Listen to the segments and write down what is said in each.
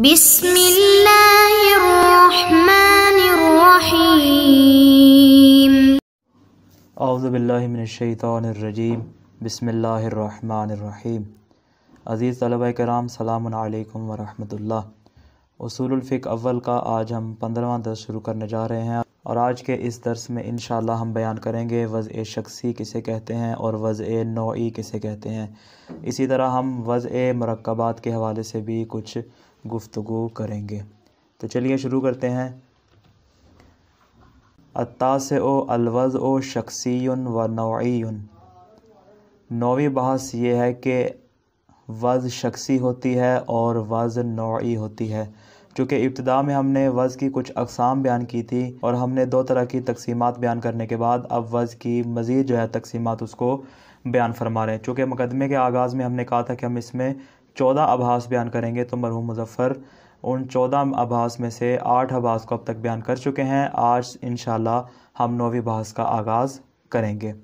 بسم الله الرحمن الرحيم أعوذ بالله من الشيطان الرجيم بسم अज़ीज़ तलबा कराम सलामकुम वरहमतुल्ला अव्वल का आज हम पंद्रवा दर्स शुरू करने जा रहे हैं और आज के इस दर्स में इन हम बयान करेंगे वज़ शख्सी किसे कहते हैं और वज़ नौई किसे कहते हैं इसी तरह हम वज़ मरकबात के हवाले से भी कुछ गुफ्तु करेंगे तो चलिए शुरू करते हैं अतास ओ अलवज़ ओ शख्सी व नौ नौवीं बहस ये है कि वज़ शख्सी होती है और वज़ नौी होती है चूँकि इब्तदा में हमने वज़ की कुछ अकसाम बयान की थी और हमने दो तरह की तकसीमत बयान करने के बाद अब वज़ की मज़ीद जो है तकसीमत उसको बयान फरमा रहे हैं चूँकि मुकदमे के आगाज़ में हमने कहा था कि हम इसमें चौदह आभास बयान करेंगे तो मरहूम मुजफ़र उन चौदह आभास में से आठ आभास को अब तक बयान कर चुके हैं आज इन हम नौवीं बहस का आगाज़ करेंगे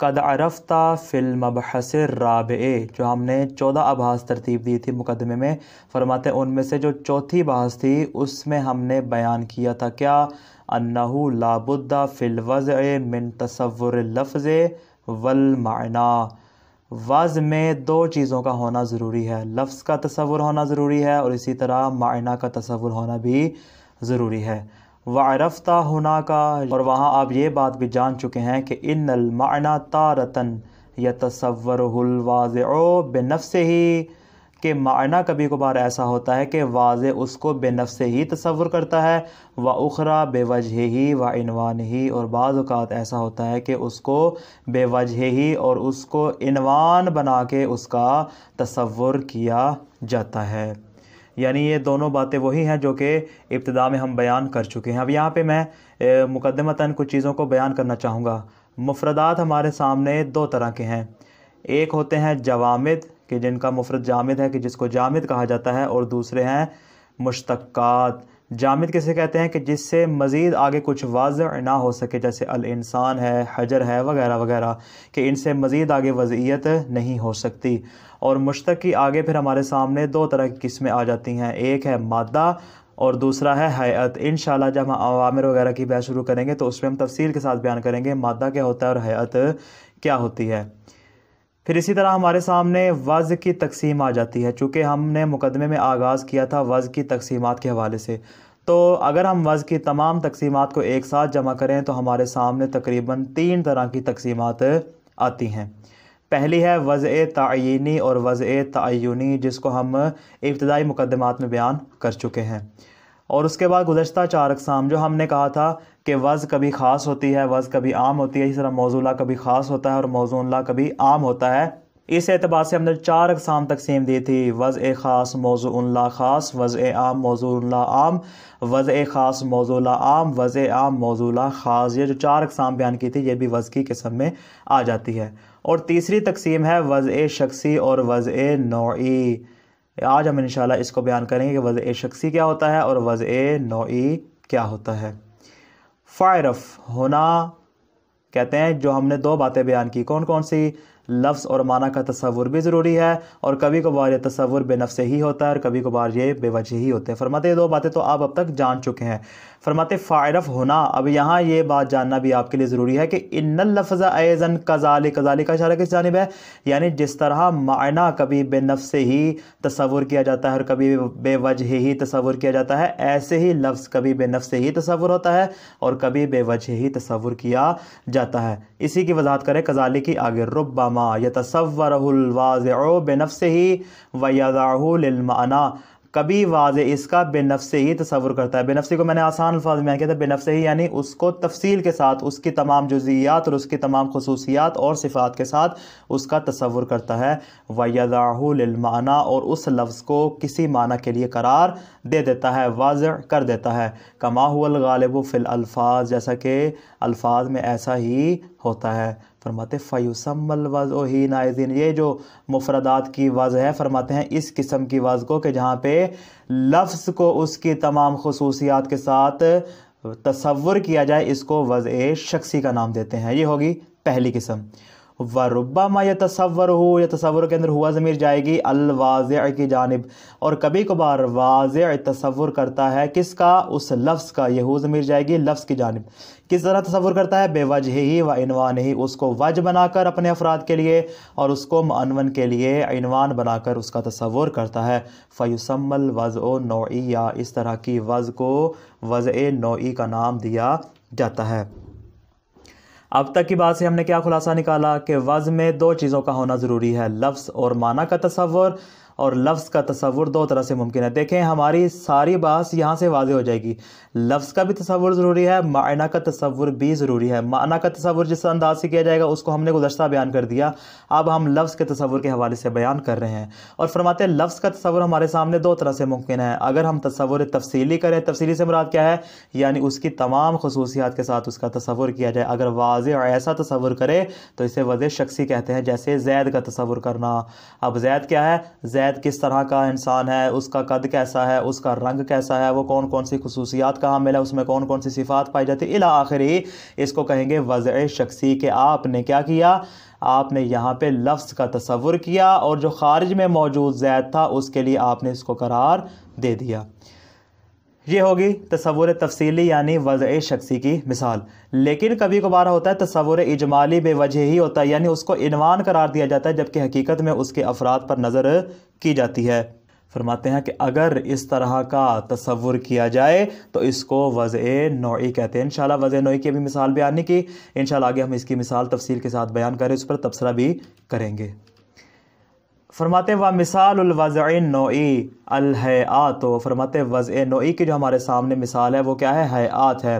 कद अरफ्ता फिल मबहस राब जो हमने चौदह आभास तरतीब दी थी मुकदमे में फरमाते उनमें से जो चौथी बहस थी उसमें हमने बयान किया था क्या अनहू लाबुद्दा फिल वज़ मिन तस्वुर लफ्ज़ वल वज़ में दो चीज़ों का होना ज़रूरी है लफ्ज़ का तस्वुर होना ज़रूरी है और इसी तरह मायना का तस्वुर होना भी ज़रूरी है वारफ़ता होना का और वहाँ आप ये बात भी जान चुके हैं कि इन मायना तारतन या बे नफ़ से ही कि मायना कभी कभार ऐसा होता है कि वाज उसको बेनफ से ही तस्वुर करता है व उखरा बेवजह ही व इनवान ही और बाज़ात ऐसा होता है कि उसको बेवजह ही और उसको इनवान बना के उसका तस्वुर किया जाता है यानी ये दोनों बातें वही हैं जो कि इब्तदा में हम बयान कर चुके हैं अब यहाँ पर मैं मुकदमता कुछ चीज़ों को बयान करना चाहूँगा मुफरदात हमारे सामने दो तरह के हैं एक होते हैं जवामद कि जिनका मुफरत जामिद है कि जिसको जामिद कहा जाता है और दूसरे हैं मुश्तक़ात जामिद किसे कहते हैं कि जिससे मज़ीद आगे कुछ वाज ना हो सके जैसे अल इंसान है हजर है वगैरह वगैरह कि इनसे मज़ीद आगे वज़ीयत नहीं हो सकती और मुश्तक की आगे फिर हमारे सामने दो तरह की किस्में आ जाती हैं एक है मादा और दूसरा है हयात इन जब हम आवामिर वगैरह की बहस शुरू करेंगे तो उसमें हम तफसील के साथ बयान करेंगे मादा क्या होता है और हयात क्या होती है फिर इसी तरह हमारे सामने वज़ की तकसीम आ जाती है चूँकि हमने मुकदमे में आगाज़ किया था वज़ की तकसीमत के हवाले से तो अगर हम वज़ की तमाम तकसीमत को एक साथ जमा करें तो हमारे सामने तकरीबन तीन तरह की तकसीमत आती हैं पहली है वज़ तयनी और वज़ तयनी जिसको हम इब्तदाई मुकदमात में बयान कर चुके हैं और उसके बाद गुज्त चार अकसाम जो हमने कहा था कि वज़ कभी ख़ास होती है वज़ कभी आम होती है इसी तरह मौजूला कभी ख़ास होता है और मौजूला कभी आम होता है इस एतबार से हमने चार अकसाम तकसीम दी थी वज़ ए ख़ास मौजूला ख़ास वज़ ए आम मौजूला आम वज़ ए ख़ास मौजूला आम वज़ ए आम मौजूला ख़ास ये जो चार अकसाम बयान की थी ये भी वज़ की किस्म में आ जाती है और तीसरी तकसीम है वज़ ए शख्सी और वज़ ए नौई आज हम इन इसको बयान करेंगे कि वज़ ए शख्सी क्या होता है और वज़ ए नौई क्या होता है फ़ायरफ होना कहते हैं जो हमने दो बातें बयान की कौन कौन सी लफ्स और माना का तस्वुर भी ज़रूरी है और कभी कभार ये तस्वुर बेनफ से ही होता है और कभी कभार ये बेवजह ही होते हैं फरमाते ये दो बातें तो आप अब तक जान चुके हैं फरमाते फ़ारफ होना अब यहाँ ये बात जानना भी आपके लिए ज़रूरी है कि इन लफ्ज़ एज़न कज़ाल कज़ाल का इशारा किस जानब है यानी जिस तरह मायना कभी बेनफ से ही तस्वुर किया जाता है और कभी बेवजह ही तस्वुर किया जाता है ऐसे ही लफ्ज़ कभी बेनफ से ही तस्वुर होता है और कभी बेवजह ही तस्वुर किया जाता है इसी की वजाहत करें कज़ाली की आगे रुबामा या तस्वरवाज़ बेनफ से ही वाहमाना कभी वाज इसका बेनफ से ही तस्वुर करता है बेनफ को मैंने आसान अल्फाज में किया था बेनफ से ही यानी उसको तफसील के साथ उसकी तमाम जुजियात और उसकी तमाम खसूसियात और सिफ़ात के साथ उसका तस्वुर करता है वाहमाना और उस लफ्ज़ को किसी माना के लिए करार दे देता है वाज कर देता है कमा हुआ गालिब फ़िल अल्फाज जैसा कि अल्फाज में ऐसा ही होता है फरमाते फ़यूसमल वज़ ओ ही नायजिन ये जो मुफरदात की वज़ है फरमाते हैं इस किस्म की वज़ को कि जहाँ पे लफ्ज़ को उसकी तमाम खसूसियात के साथ तस्वुर किया जाए इसको वज़ शख्सी का नाम देते हैं ये होगी पहली किस्म व रुब्बा या तस्वर हो या तस्वर के अंदर हुआ ज़मीर जाएगी अलवाज़ की जानब और कभी कभार वाज तस्वर करता है किसका उस लफ्ज़ का यह हु ज़मीर जाएगी लफ्ज़ की जानब किस तरह तस्वर करता है बेवज ही व इनवान ही उसको वज बनाकर अपने अफराद के लिए और उसको मनवन के लिए इनवान बनाकर उसका तस्वर करता है फ़युसमल वज़ नोई या इस तरह की वज़ को वज़ नोई का नाम दिया जाता है अब तक की बात से हमने क्या खुलासा निकाला कि वज़ में दो चीज़ों का होना ज़रूरी है लफ्ज़ और माना का तस्वर और लफ्ज़ का तस्वुर दो तरह से मुमकिन है देखें हमारी सारी बात यहाँ से वाज हो जाएगी लफ्ज़ का भी तस्वुर ज़रूरी है मायना का तस्वुर भी ज़रूरी है माना का तस्वुर जिस अंदाज से किया जाएगा उसको हमने गुजशत बयान कर दिया अब हम लफ्ज़ के तस्वुर के हवाले से बयान कर रहे हैं और फरमाते हैं लफ्ज़ का तस्वुर हमारे सामने दो तरह से मुमकिन है अगर हम तस्वुर तफसीली करें तफसीली से मुराद क्या है यानी उसकी तमाम खसूसियात के साथ उसका तस्वुर किया जाए अगर वाज ऐसा तस्वुर करे तो इसे वजह शख्सी कहते हैं जैसे जैद का तस्वुर करना अब जैद क्या है जैद जुनैद किस तरह का इंसान है उसका कद कैसा है उसका रंग कैसा है वो कौन कौन सी खसूसियात का हामिल है उसमें कौन कौन सी सिफात पाई जाती इला आखिरी इसको कहेंगे वज़ शख्सी के आपने क्या किया आपने यहाँ पे लफ्ज़ का तस्वुर किया और जो ख़ारिज में मौजूद जैद था उसके लिए आपने इसको करार दे दिया ये होगी तस्वुर तफसीली यानी वज़ शख्सी की मिसाल लेकिन कभी कभार होता है तस्वुर इजमाली बेवजह ही होता है यानी उसको इनवान करार दिया जाता है जबकि हकीकत में उसके अफराद पर नज़र की जाती है फरमाते हैं कि अगर इस तरह का तस्वुर किया जाए तो इसको वज़ नोई कहते हैं इन वज़ नोई की भी मिसाल बयान नहीं की इन आगे हम इसकी मिसाल तफसील के साथ बयान करें उस पर तबसरा भी करेंगे फरमाते व मिसाल वज़ नोई अल है आ तो फरमाते वज़ नोई की जो हमारे सामने मिसाल है वो क्या है हयात है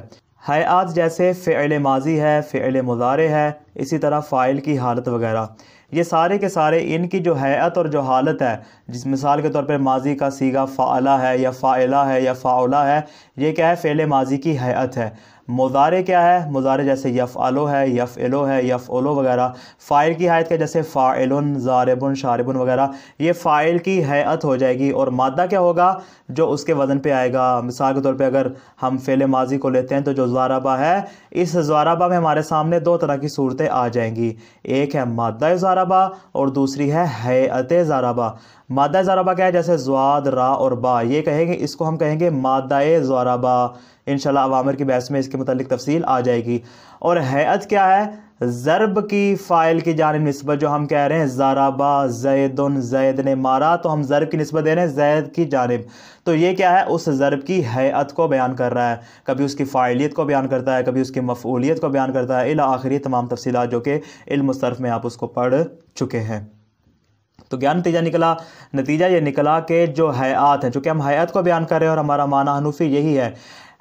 हयात जैसे फ़ेल माजी है फ़ेल मुजारे है इसी तरह फ़ाइल की हालत वगैरह ये सारे के सारे इनकी जो हैत और जो हालत है जिस मिसाल के तौर पर माजी का सीगा फ़ाला है या फ़ाला है या फ़ाला है ये क्या है फ़ेल माजी की हैत है मुजारे क्या है मुजारे जैसे यफ़ आलो है यफ़ एलो है यफ़ ओलो वगैरह फ़ाइल की हायत क्या जैसे फ़ाइलन ज़ारबन शारबन वगैरह ये फ़ाइल की हैत हो जाएगी और मादा क्या होगा जो उसके वज़न पे आएगा मिसाल के तौर पे अगर हम फेल माजी को लेते हैं तो जो ज़ाराबा है इस ज़ाराबा में हमारे सामने दो तरह की सूरतें आ जाएंगी एक है मादा ज़ाराबा और दूसरी है हैत ज़ाराबा मादा ज़ाराबा क्या है जैसे जवाद रा और बा ये कहेंगे इसको हम कहेंगे मादा ज़ाराबा इन शवामर की बहस में इसके मतलब तफसील आ जाएगी और हैत क्या है ज़रब की फ़ाइल की जानब नस्बत जो हम कह रहे हैं ज़राबा जैदन जैद ने मारा तो हम ज़रब की नस्बत दे रहे हैं जैद की जानब तो ये क्या है उस ज़रब की हैत को बयान कर रहा है कभी उसकी फ़ाइलियत को बयान करता है कभी उसकी मफूलियत को बयान करता है इला आखिरी तमाम तफसी जो कि इल्मसरफ़ में आप उसको पढ़ चुके हैं तो क्या नतीजा निकला नतीजा ये निकला कि जो हयात हैं चूँकि हम हयात को बयान कर रहे हैं और हमारा माना हनूफी यही है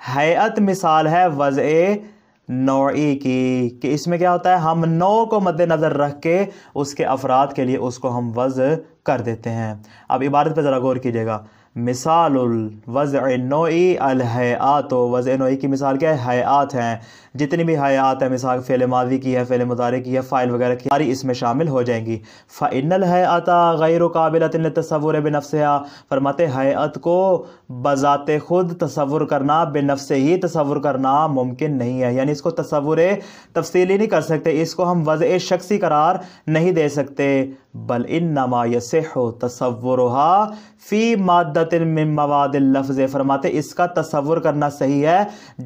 हैत मिसाल है वज़ नौई की कि इसमें क्या होता है हम नौ को मद्देनज़र रख के उसके अफराद के लिए उसको हम वज़ कर देते हैं अब इबारत पर ज़रा गौर कीजिएगा मिसाल वज़ अल है तो वज़ नोई की मिसाल क्या है हयात हैं जितनी भी हयात है मिसाल फेल माजी की है फ़ैल मुदारे की है फ़ाइल वगैरह की सारी इसमें शामिल हो जाएंगी फ़ैनल हयाता गैर काबिल तस्वुर बिनफ़ा फरमाते हयात को बज़ात खुद तस्वुर करना बिनफ़ ही तस्वुर करना मुमकिन नहीं है यानी इसको तस्वुर तफसीली नहीं कर सकते इसको हम वज़ शख्सी करार नहीं दे सकते बल इन नमा हो तस्वुर फ़ी मादत मवाद लफ्ज़ फरमाते इसका तस्वुर करना सही है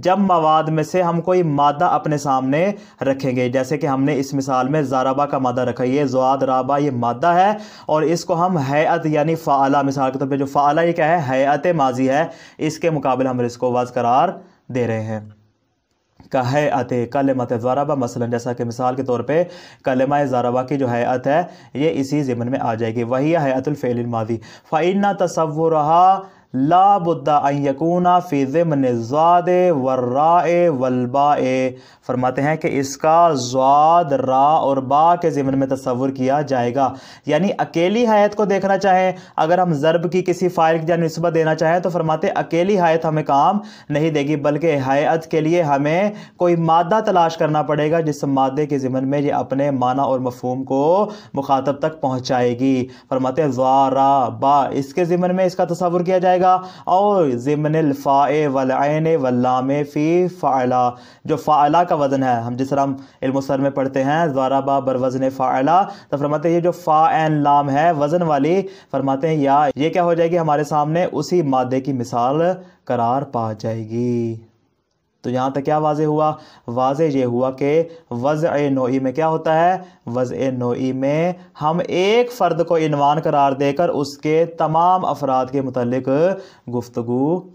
जब मवाद में से हम कोई मादा अपने सामने रखेंगे जैसे कि हमने इस मिसाल में ज़ाराबा का मादा रखा ये जवाद राबा ये मादा है और इसको हम हैत यानी फ़ाला मिसाल के तौर पर जो फ़ाला ये क्या है हैत माजी है इसके मुकाबले हम इसको वज़ करार दे रहे हैं का है अत कलमत जाराबा मसलन जैसा कि मिसाल के तौर पर कलमा जाराबा की जो हैत है ये इसी ज़मन में आ जाएगी वही है हैतुलफ़ेलमादी फ़ैना तस्वुरहा लाबुद्दाकूना यकूना ज़ाद वर्रा वलबा फरमाते हैं कि इसका ज़ाद रा और बा के ज़मन में तस्वुर किया जाएगा यानी अकेली हायत को देखना चाहें अगर हम ज़रब की किसी फ़ाइल की नस्बत देना चाहें तो फरमाते अकेली हायत हमें काम नहीं देगी बल्कि हायत के लिए हमें कोई मादा तलाश करना पड़ेगा जिस मादे के ज़मन में ये अपने माना और मफहम को मुखातब तक पहुँचाएगी फरमाते रा बा इसके ज़मन में इसका तस्वुर किया जाएगा जाएगा और ज़िमन फ़ाए वलैन वल्लाम फ़ी फ़ाला जो फ़ाला का वज़न है हम जिस तरह हम इल्मसर में पढ़ते हैं ज़ाराबा बर वज़न फ़ाला तो फरमाते हैं ये जो फ़ा एन लाम है वज़न वाली फरमाते हैं या ये क्या हो जाएगी हमारे सामने उसी मादे की मिसाल करार पा जाएगी तो यहाँ तक क्या वाज हुआ वाज ये हुआ कि वज़ नोई में क्या होता है वज़ नोई में हम एक फ़र्द को इनवान करार देकर उसके तमाम अफराद के मतलब गुफ्तु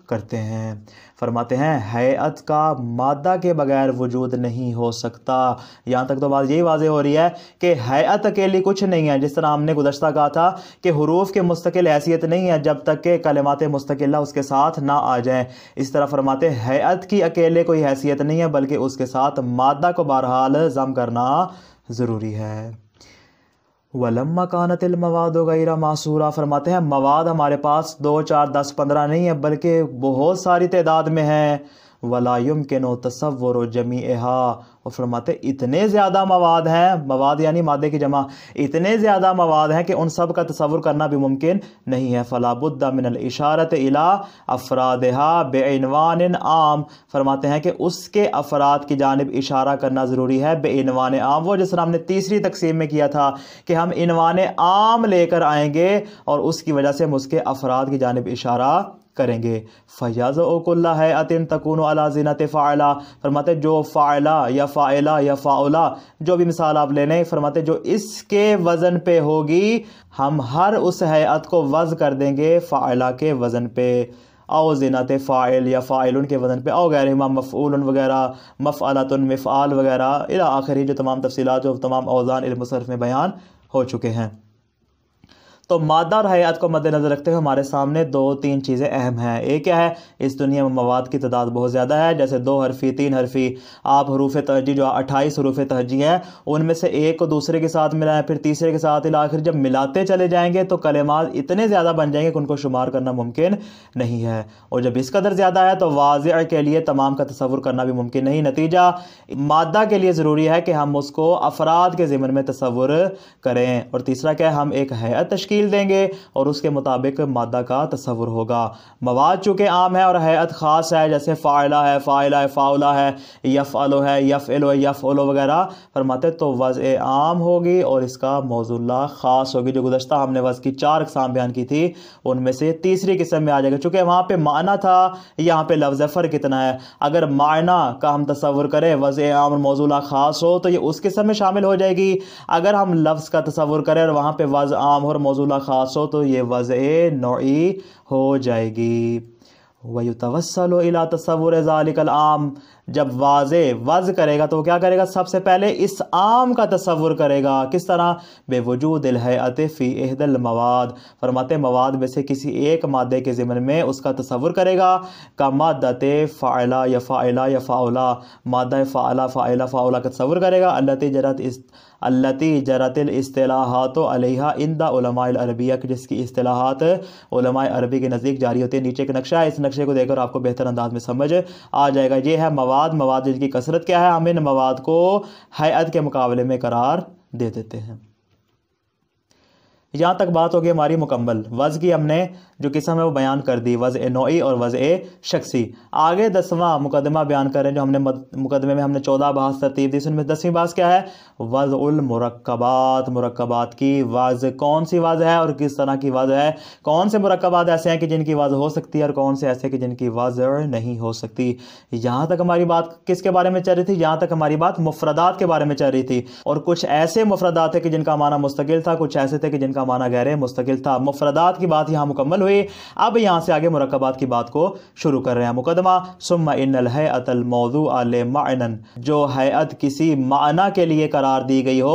करते हैं फरमाते हैं हैत का मादा के बगैर वजूद नहीं हो सकता यहाँ तक तो बात यही वाजह हो रही है कि हैत अकेली कुछ नहीं है जिस तरह हमने गुजशत कहा था कि हरूफ के मुस्तकिल हैसियत नहीं है जब तक के कलमात मुस्तकिल उसके साथ ना आ जाएँ इस तरह फरमाते हैत की अकेले कोई हैसियत नहीं है बल्कि उसके साथ मादा को बहरहाल ज़म करना ज़रूरी है वलम्मा कानतिल मवाद वगैरह मासूरा फरमाते हैं मवाद हमारे पास दो चार दस पंद्रह नहीं है बल्कि बहुत सारी तादाद में हैं वलायम के नो तस्वर जमी हा और फरमाते इतने ज़्यादा मवाद हैं मवाद यानी मादे की जमा इतने ज़्यादा मवाद हैं कि उन सब का तस्वुर करना भी मुमकिन नहीं है फ़लाबुद्दा मिनल इशारत इला अफरादहा बेनवान आम फरमाते हैं कि उसके अफराद की जानब इशारा करना ज़रूरी है बेनवान आम वो जिस हमने तीसरी तकसीम में किया था कि हम इनवान आम लेकर आएंगे और उसकी वजह से हम उसके अफराद की जानब इशारा करेंगे फ़याज़ ओकुल्ला है अतिन तकून अला जिनत फ़ाला फरमाते जो फ़ाला या फ़ाला या फ़ाला जो भी मिसाल आप ले लें फरमाते जो इसके वज़न पे होगी हम हर उस हयात को वज़ कर देंगे फ़ाला के वज़न पे आओ जिनात फ़ाइल या फ़ाइल उनके वजन पे आओ गैर मफ़ूल वगैरह मफ़लातन मफ़ाल वगैरह इला आखिरी जो तमाम तफसीत जो तमाम अवजान मुसरफ़ में बयान हो चुके हैं तो मादा और हयात को मद्देनज़र रखते हुए हमारे सामने दो तीन चीज़ें अहम हैं एक क्या है इस दुनिया में मवाद की तादाद बहुत ज़्यादा है जैसे दो हरफी तीन हरफी आप हरूफ तहजी जो अट्ठाईस हरूफ तहजी हैं उनमें से एक को दूसरे के साथ मिलाएं फिर तीसरे के साथ आखिर जब मिलाते चले जाएंगे तो कलेमाज इतने ज़्यादा बन जाएंगे कि उनको शुमार करना मुमकिन नहीं है और जब इस कदर ज़्यादा है तो वाज के लिए तमाम का तस्वुर करना भी मुमकिन नहीं नतीजा मादा के लिए ज़रूरी है कि हम उसको अफराद के ज़िमन में तस्वुर करें और तीसरा क्या है हम एक हैत तश्की तश्कील देंगे और उसके मुताबिक मादा का तस्वुर होगा मवाद चूँकि आम है और हैत ख़ास है जैसे फ़ायला है फ़ायला है फ़ाउला है यफ़ अलो है यफ़ एलो है यफ़ ओलो वगैरह फरमाते तो वज़ आम होगी और इसका मौजुल्ला ख़ास होगी जो गुजशत हमने वज़ की चार अकसाम बयान की थी उनमें से तीसरी किस्म में आ जाएगा चूँकि वहाँ पर माना था यहाँ पर लफ्ज़ फ़र्क कितना है अगर मायना का हम तस्वुर करें वज़ आम और मौजूला ख़ास हो तो ये उस किस्म में शामिल हो जाएगी अगर हम लफ्ज़ का तस्वुर करें और वहाँ पर वज़ आम और मौजूद मौसूला ख़ास हो तो ये वज़ नौ हो जाएगी तवसल अला तस्वुर ज़ालिकल आम जब वाज वज़ करेगा तो क्या करेगा सबसे पहले इस आम का तस्वुर करेगा किस तरह बेवजूद है अतफ़ी एहदल मवाद फरमाते मवाद में से किसी एक मादे के ज़िमन में उसका तस्वुर करेगा का मादत फ़ाला या फ़ाला या फ़ाला मादा फ़ाला फ़ाला फ़ाला का तस्वुर करेगा अल्लत जरत इस अल्लती जरतिल असलाहत अलहा इंदा अरबिया जिसकी असलाहत अरबी के नज़दीक जारी होती है नीचे एक नक्शा है इस नक्शे को देखकर आपको बेहतर अंदाज में समझ आ जाएगा ये है मवाद मवाद मवाद की कसरत क्या है हम इन मवाद को हैत के मुकाबले में करार दे देते हैं यहाँ तक बात होगी हमारी मुकम्मल वज़ की हमने जो किस्म है वो बयान कर दी वज़ ए नोई और वज़ ए शख्सी आगे दसवां मुकदमा बयान कर रहे हैं जो हमने मुकदमे में हमने चौदह बहस तरतीब दी उनमें दसवीं बहस क्या है वज़ उलमरकबात मरकबात की वज़ कौन सी वज़ है और किस तरह की वज़ है कौन से मरकबात ऐसे हैं कि जिनकी वज़ हो सकती है और कौन से ऐसे कि जिनकी वज़ नहीं हो सकती यहाँ तक हमारी बात किसके बारे में चल रही थी यहाँ तक हमारी बात मुफरदात के बारे में चल रही थी और कुछ ऐसे मुफरदात थे कि जिनका माना मुस्तकिल था कुछ ऐसे थे कि जिनका माना गैर मुस्तकिल था मुफरदात की बात यहाँ मुकम्मल हुई अब यहाँ से आगे मरकबात की बात को शुरू कर रहे हैं मुकदमा सुम इन अतल मौजू आलन जो हैत किसी माना के लिए करार दी गई हो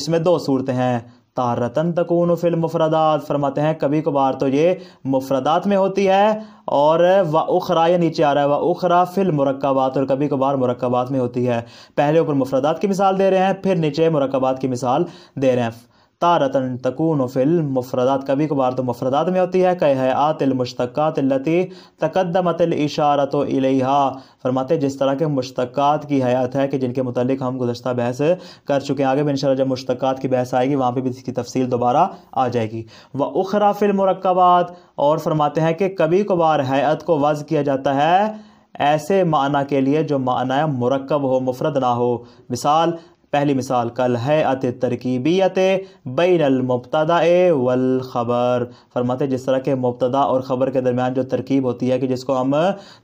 इसमें दो सूरतें हैं तारतन तकून फिल मुफरदात फरमाते हैं कभी कभार तो ये मुफरदात में होती है और व उखरा या नीचे आ रहा है व उखरा फिल मरकबात और कभी कभार मरकबात में होती है पहले ऊपर मुफरदात की मिसाल दे रहे हैं फिर नीचे मरकबात की मिसाल दे रहे हैं तारतन तकून फिल मुफरदात कभी कभार तो मुफरदात में होती है कह है आतिल मुश्तक़ात लती तकदमतिल इशारत इलेहा फरमाते जिस तरह के मुश्तक़ात की हयात है कि जिनके मतलब हम गुजशत बहस कर चुके हैं आगे भी इन जब मुश्तक़ात की बहस आएगी वहाँ पर भी इसकी तफसील दोबारा आ जाएगी व उखरा फिल मरकबात और फरमाते हैं कि कभी कभार हयात को वज़ किया जाता है ऐसे माना के लिए जो माना मुरकब हो मुफरद ना हो मिसाल पहली मिसाल कल है अत तरकीबियत बैन ए वल ख़बर फरमाते जिस तरह के मुबतदा और ख़बर के दरमियान जो तरकीब होती है कि जिसको हम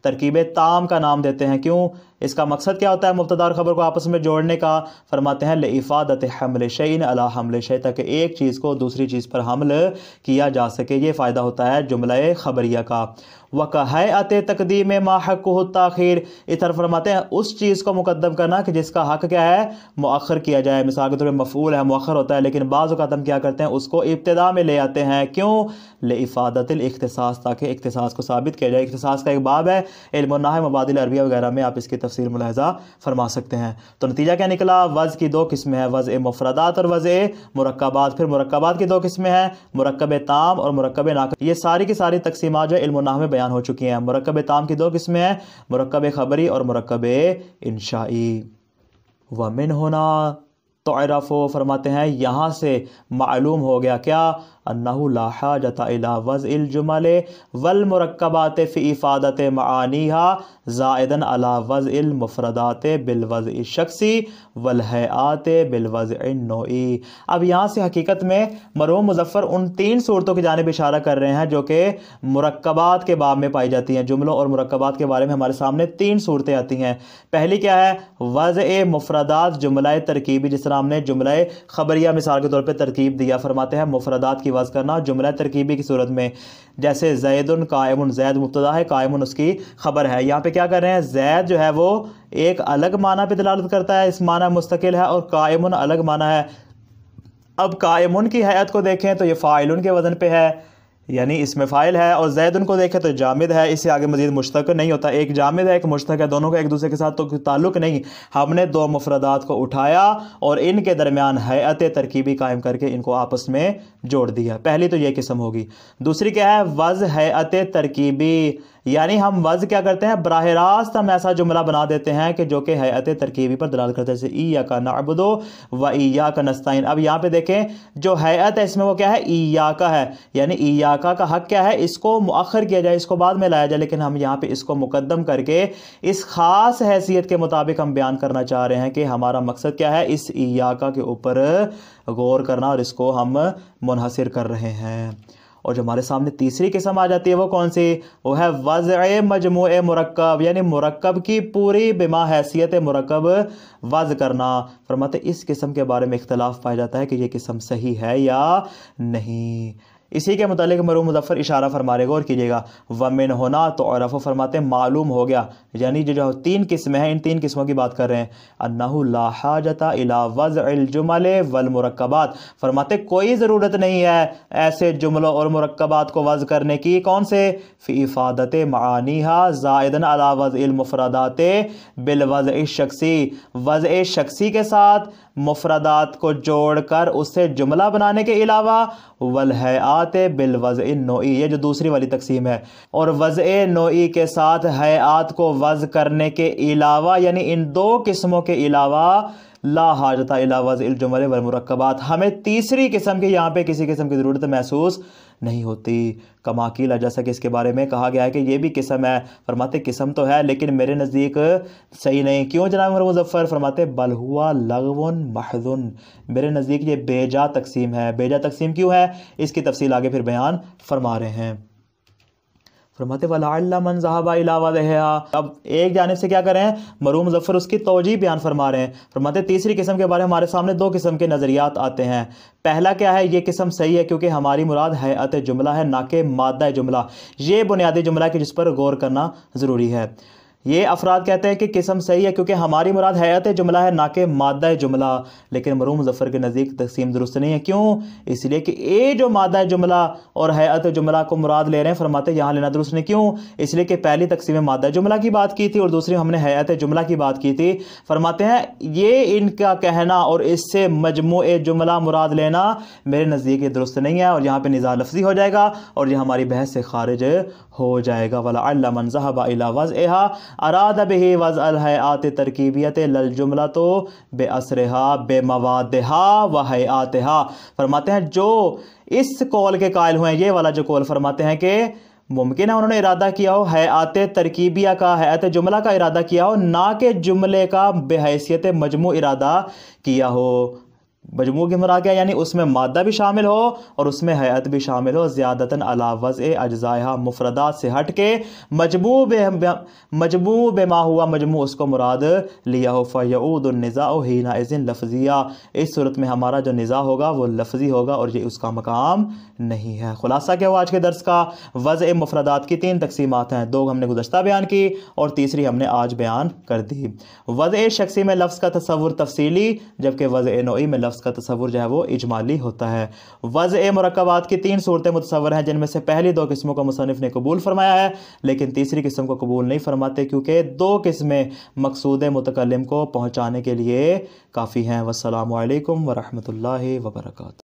तरकीब ताम का नाम देते हैं क्यों इसका मकसद क्या होता है मुबतदा और ख़बर को आपस में जोड़ने का फरमाते हैं लफादत हमल शैन अला हमल शै तक एक चीज़ को दूसरी चीज़ पर हमल किया जा सके ये फ़ायदा होता है जुमला ख़बरिया का वक़ह अत तकदीम हो ताखिर इस तरह फरमाते हैं उस चीज़ को मुकदम करना कि जिसका हक क्या है मौखर किया जाए मिसाल के तौर पर मफूल है मौखर होता है लेकिन बाज़ हम क्या करते हैं उसको इब्तदा में ले आते हैं क्यों ले अख्तसास ताकि इख्तसास को साबित किया जाए इख्तसास का एक बाब है इल्मनाह मबादिल अरबिया वगैरह में आप इसकी तफसील मुलाहजा फरमा सकते हैं तो नतीजा क्या निकला वज़ की दो किस्में हैं वज़ मफरदात और वज़ मरकबात फिर मरकबात की दो किस्में हैं मरकब ताम और मरकब नाक ये सारी की सारी तकसीम जो इल्मनाह में बयान बयान हो चुकी हैं मरकब ताम की दो किस्में हैं मरकब खबरी और मरकब इंशाई वमिन होना तो फरमाते हैं यहाँ से मालूम हो गया क्या अन्ना वज़ इलजुमल वलमरकबात फ़ी इफ़ादत ज़ायदन अला वज़ इलमफरदात बिलवज़ शख्सी बिलवज़ नोई अब यहाँ से हकीकत में मरो मुजफ़र उन तीन सूरतों की जानब इशारा कर रहे हैं जो कि मरकबात के बाब में पाई जाती हैं जुमलों और मरकबात के बारे में हमारे सामने तीन सूरतें आती हैं पहली क्या है वज़ मुफरदात जुमला तरकीबी जिस तरह हमने जुमला खबरिया मिसाल के तौर पर तरकीब दिया फरमाते हैं मुफरदात की वज करना जुमला तरकीबी की सूरत में जैसे जैदन कायमन जैद मुबतदा है कायमन उसकी खबर है यहाँ पे क्या कर रहे हैं जैद जो है वो एक अलग माना पे दलालत करता है इस माना मुस्तकिल है और कायमन अलग माना है अब कायमन की हयात को देखें तो ये फ़ाइल के वज़न पर है यानी इसमें फ़ाइल है और जैद उनको देखें तो जामिद है इससे आगे मजीद मुश्तक नहीं होता एक जामिद है एक मुश्तक है दोनों का एक दूसरे के साथ तो ताल्लुक नहीं हमने दो मफरदात को उठाया और इनके दरमियान हैत तरकीबी कायम करके इनको आपस में जोड़ दिया पहली तो यह किस्म होगी दूसरी क्या है वज़ हैत तरकीबी यानी हम वज़ क्या करते हैं बरह रास्त हम ऐसा जुमला बना देते हैं कि जो कि हयात तरकीबी पर दलाल करते जैसे ई या का दो व ई या का नस्ताइन अब यहाँ पे देखें जो हयात है इसमें वो क्या है ई या का है यानी ई या का, का हक क्या है इसको मुखर किया जाए इसको बाद में लाया जाए लेकिन हम यहाँ पर इसको मुकदम करके इस ख़ास हैसियत के मुताबिक हम बयान करना चाह रहे हैं कि हमारा मकसद क्या है इस ई या का के ऊपर गौर करना और इसको हम मुनहसर कर रहे हैं और जो हमारे सामने तीसरी किस्म आ जाती है वो कौन सी वो है वज़ मजमु मरकब यानी मरकब की पूरी बिमा हैसियत मरकब वज़ करना फरमाते इस किस्म के बारे में इख्तलाफ पाया जाता है कि ये किस्म सही है या नहीं इसी के मतलब मरूम मुजफ़र इशारा फरमा रहे गौर कीजिएगा वमिन होना तो और फरमाते मालूम हो गया यानी जो जो तीन किस्में हैं इन तीन किस्मों की बात कर रहे हैं अन्नाजता इला वज़ जुमल वल मरकबात फरमाते कोई ज़रूरत नहीं है ऐसे जुमलों और मरकबात को वज़ करने की कौन से फ़ीफ़ादत मानिहा जायदन अला वज़ मफरदात बिल शख्सी वज़ शख्सी के साथ मुफरदात को जोड़ कर उससे जुमला बनाने के अलावा वल है आ हयात बिल वज़ नोई ये जो दूसरी वाली तकसीम है और वज़ नोई के साथ हयात को वज़ करने के अलावा यानी इन दो किस्मों के अलावा ला हाजता अलावा जुमल वमरकबात हमें तीसरी किस्म के यहाँ पे किसी किस्म की ज़रूरत महसूस नहीं होती कमाकीला जैसा कि इसके बारे में कहा गया है कि ये भी किस्म है फरमाते किस्म तो है लेकिन मेरे नज़दीक सही नहीं क्यों जनाब मुजफ़र फरमाते बल हुआ लगवन महजुन मेरे नज़दीक ये बेजा तकसीम है बेजा तकसीम क्यों है इसकी तफसील आगे फिर बयान फरमा रहे हैं फरमाते वलामन साहबा इलावा अब एक जानब से क्या करें मरूम मुजफ़र उसकी तोजी बयान फरमा रहे हैं फरमाते तीसरी किस्म के बारे में हमारे सामने दो किस्म के नज़रियात आते हैं पहला क्या है ये किस्म सही है क्योंकि हमारी मुराद हैत जुमला है ना कि मादा जुमला ये बुनियादी जुमला कि जिस पर गौर करना ज़रूरी है ये अफराद कहते हैं कि किस्म सही है क्योंकि हमारी मुराद हयात जुमला है ना कि मादा जुमला लेकिन मरूम मुजफ़र के नज़दीक तकसीम दुरुस्त नहीं है क्यों इसलिए कि ए जो मादा जुमला और हयात जुमला को मुराद ले रहे हैं फरमाते यहाँ लेना दुरुस्त नहीं क्यों इसलिए कि पहली तकसीम मादा जुमला की बात की थी और दूसरी हमने हयात जुमला की बात की थी फरमाते हैं ये इनका कहना और इससे मजमू जुमला मुराद लेना मेरे नज़दीक दुरुस्त नहीं है और यहाँ पर निज़ा लफ्जी हो जाएगा और यह हमारी बहस से खारिज हो जाएगा वाला अल्ला मनजहबा अला वज़ एहा अराद बही वज़ आते तरकीबियत लल जुमला तो बे असरहा बे मवादहा व हा फरमाते हैं जो इस कॉल के कायल हुए ये वाला जो कॉल फरमाते हैं कि मुमकिन है उन्होंने इरादा किया हो है आते तरकीबिया का है आते जुमला का इरादा किया हो ना कि जुमले का बेहसीत मजमू इरादा किया हो मजमू के अंदर आ गया यानी उसमें मादा भी शामिल हो और उसमें हयात भी शामिल हो ज़्यादातन अलावज अजा मुफरदा से हट के मजमू मजमू बेमा हुआ मजमू उसको मुराद लिया हो फ़यूदनिज़ा हीना इज़िन लफजिया इस सूरत में हमारा जो निज़ा होगा वो लफजी होगा और ये उसका मकाम नहीं है ख़ुलासा क्या हुआ आज के दर्स का वज़ मुफरदात की तीन तकसीमत हैं दो हमने गुजशत बयान की और तीसरी हमने आज बयान कर दी वज़ शख्सी में लफ्ज़ का तस्वुर तफसीली जबकि वज़ नोई में लफ़ लफ्ज़ का तस्वुर जो है वो इजमाली होता है वज़ ए मरकबात की तीन सूरतें मुतसवर हैं जिनमें से पहली दो किस्मों को मुसनफ़ ने कबूल फरमाया है लेकिन तीसरी किस्म को कबूल नहीं फरमाते क्योंकि दो किस्में मकसूद मतकलम को पहुँचाने के लिए काफ़ी हैं वालकम वरहमल वर्क